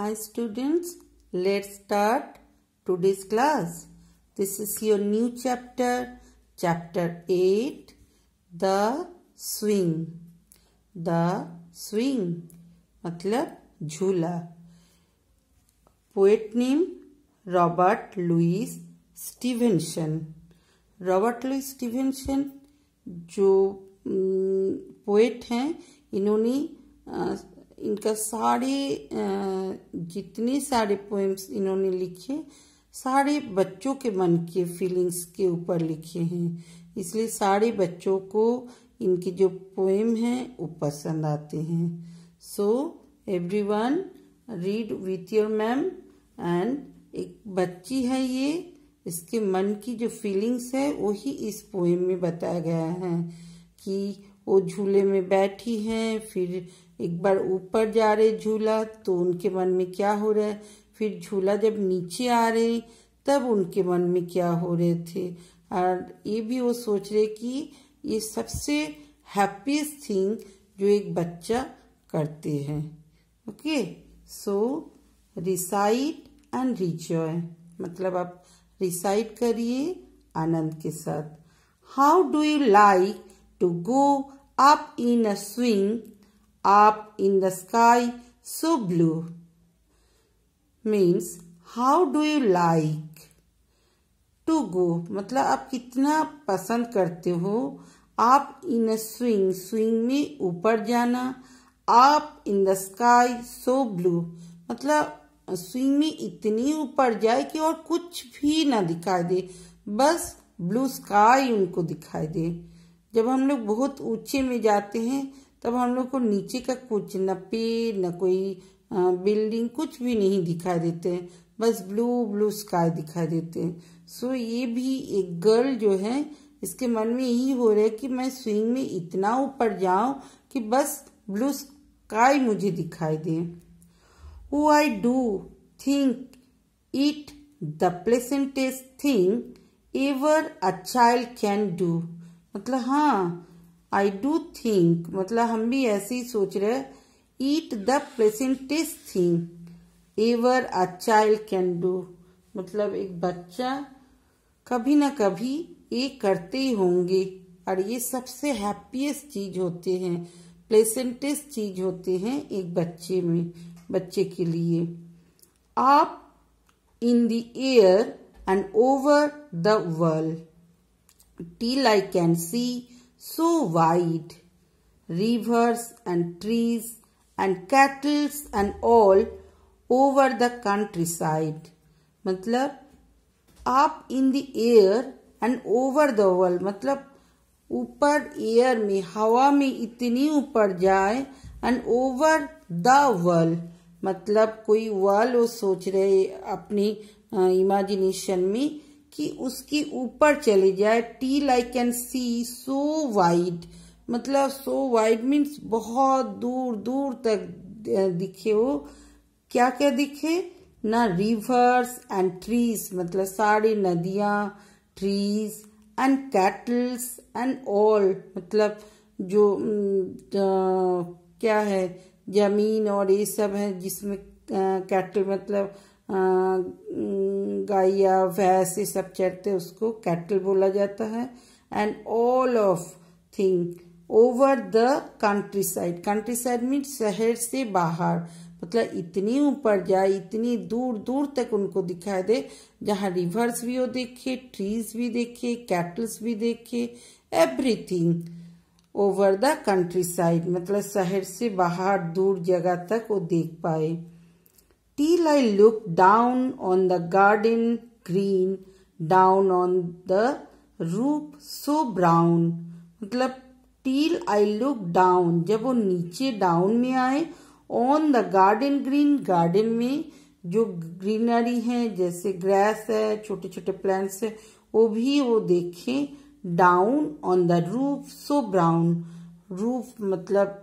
Hi students, let's start today's class. This is your new chapter, chapter 8, The Swing. The Swing, मतलब झूला poet name Robert Louis Stevenson Robert Louis Stevenson जो poet हैं इन्होंने इनका सारे जितने सारे पोएम्स इन्होंने लिखे सारे बच्चों के मन के फीलिंग्स के ऊपर लिखे हैं इसलिए सारे बच्चों को इनकी जो पोएम है वो पसंद आते हैं so everyone read with your ma'am and एक बच्ची है ये इसके मन की जो फीलिंग्स है वही इस पोएम में बताया गया है कि वो झूले में बैठी हैं फिर एक बार ऊपर जा रहे झूला तो उनके मन में क्या हो रहा है फिर झूला जब नीचे आ रहे तब उनके मन में क्या हो रहे थे और ये भी वो सोच रहे कि ये सबसे हैप्पीस्ट थिंग जो एक बच्चा करते हैं okay so recite and rejoice मतलब आप रिसाइट करिए आनंद के साथ how do you like to go up in a swing up in the sky so blue Means, how do you like to go मतलब आप कितना पसंद करते हो आप इन अ स्विंग स्विंग में ऊपर जाना आप in the sky so blue मतलब स्विंग में इतनी ऊपर जाए कि और कुछ भी ना दिखाई दे बस ब्लू स्काई उनको दिखाई दे जब हम लोग बहुत ऊंचे में जाते हैं तब हम लोग को नीचे का कुछ न पेड़ न कोई बिल्डिंग कुछ भी नहीं दिखाई देते हैं बस ब्लू ब्लू स्काई दिखाई देते हैं सो ये भी एक गर्ल जो है इसके मन में यही हो रहा है कि मैं स्विंग में इतना ऊपर जाऊं कि बस ब्लू स्काई मुझे दिखाई दे वो I do think it the pleasantest thing ever a child can do मतलब हाँ आई डू थिंक मतलब हम भी ऐसे ही सोच रहे it the pleasantest thing ever a child can do मतलब एक बच्चा कभी ना कभी ये करते ही होंगे और ये सबसे हैप्पीएस्ट चीज होते हैं प्लेसेंटेस्ट चीज होते हैं एक बच्चे में बच्चे के लिए आप in the air and over the world till I can see so wide. Rivers and trees and cattle and all over the countryside. matlab up in the air and over the world मतलब ऊपर air में हवा में इतनी ऊपर जाए and over the world मतलब कोई वर्ल्ड वो सोच रहे अपनी imagination mein कि उसके ऊपर चले जाए till like can see so wide मतलब सो वाइड मीन्स बहुत दूर दूर तक दिखे वो क्या क्या दिखे ना रिवर्स एंड ट्रीज मतलब सारी नदियां trees and cattles and all मतलब जो क्या है जमीन और ये सब है जिसमें कैटल मतलब गाय या भैंस ये सब चढ़ते उसको कैटल बोला जाता है and all of thing over the countryside countryside mean शहर से बाहर मतलब इतनी ऊपर जाए इतनी दूर दूर तक उनको दिखाई दे जहाँ रिवर्स भी हो देखे ट्रीज भी देखे कैटल्स भी देखे everything over the countryside मतलब शहर से बाहर दूर जगह तक वो देख पाए till I looked down on the garden green, down on the roof so brown. मतलब टील आई लुक डाउन जब वो नीचे डाउन में आए on the garden green garden में जो ग्रीनरी है जैसे ग्रास है छोटे छोटे प्लांट्स है वो भी वो देखे down on the roof so brown roof मतलब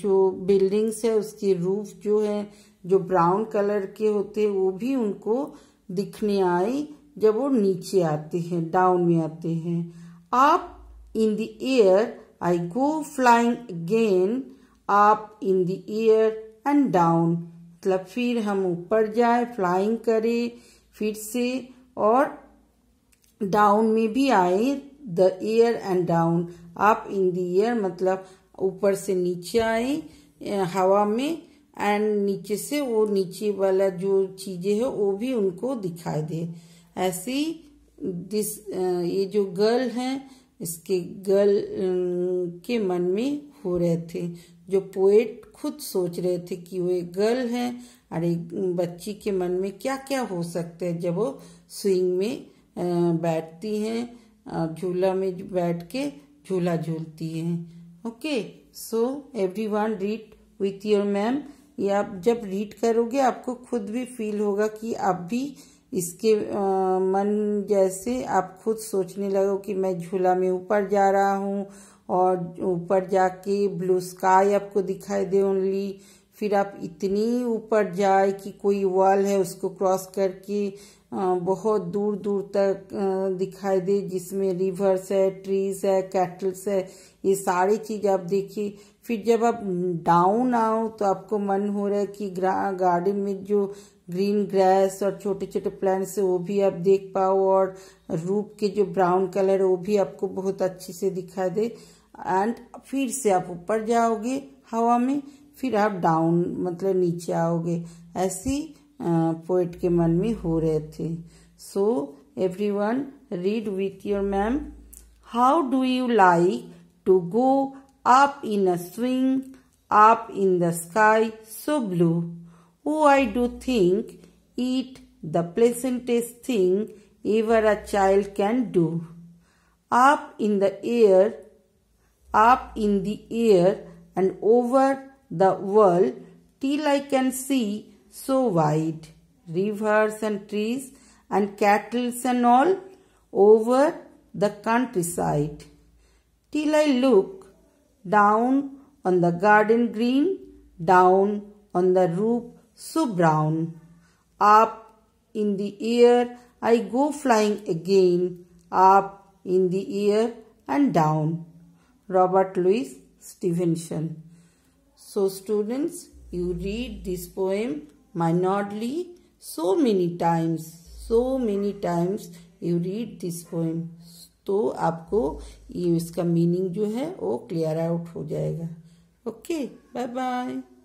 जो बिल्डिंग्स है उसकी रूफ जो है जो ब्राउन कलर के होते हैं वो भी उनको दिखने आए जब वो नीचे आते हैं डाउन में आते हैं आप in the air I go flying again आप in the air and down मतलब फिर हम ऊपर जाए फ्लाइंग करें फिर से और डाउन में भी आए द एयर एंड डाउन आप इन द एयर मतलब ऊपर से नीचे आए हवा में एंड नीचे से वो नीचे वाला जो चीजें है वो भी उनको दिखाई दे ऐसी दिस ये जो गर्ल है इसके गर्ल के मन में हो रहे थे जो पोएट खुद सोच रहे थे कि वो एक गर्ल है और एक बच्ची के मन में क्या क्या हो सकता है जब वो स्विंग में बैठती हैं झूला में बैठ के झूला झूलती हैं okay so everyone read with your ma'am ये आप जब रीड करोगे आपको खुद भी फील होगा कि आप भी इसके आ, मन जैसे आप खुद सोचने लगो कि मैं झूला में ऊपर जा रहा हूँ और ऊपर जाके ब्लू स्काई आपको दिखाई दे ओनली फिर आप इतनी ऊपर जाए कि कोई वॉल है उसको क्रॉस करके बहुत दूर दूर तक दिखाई दे जिसमें रिवर्स है ट्रीज है कैटल्स है ये सारी चीज़ आप देखिए फिर जब आप डाउन आओ तो आपको मन हो रहा है कि गार्डन में जो ग्रीन ग्रास और छोटे छोटे प्लांट्स है वो भी आप देख पाओ और रूप के जो ब्राउन कलर है वो भी आपको बहुत अच्छे से दिखाई दे एंड फिर से आप ऊपर जाओगे हवा में फिर आप डाउन मतलब नीचे आओगे ऐसी पोइट के मन में हो रहे थे so everyone read with your ma'am how do you like to go up in a swing, up in the sky so blue. Oh, I do think it the pleasantest thing ever a child can do. Up in the air, up in the air and over the world till I can see so wide. Rivers and trees and cattle and all over the countryside. Till I look down on the garden green, down on the roof so brown. Up in the air I go flying again, up in the air and down. Robert Louis Stevenson. So students, you read this poem minorly so many times, so many times you read this poem. तो आपको ये इसका meaning जो है वो clear out हो जाएगा okay bye bye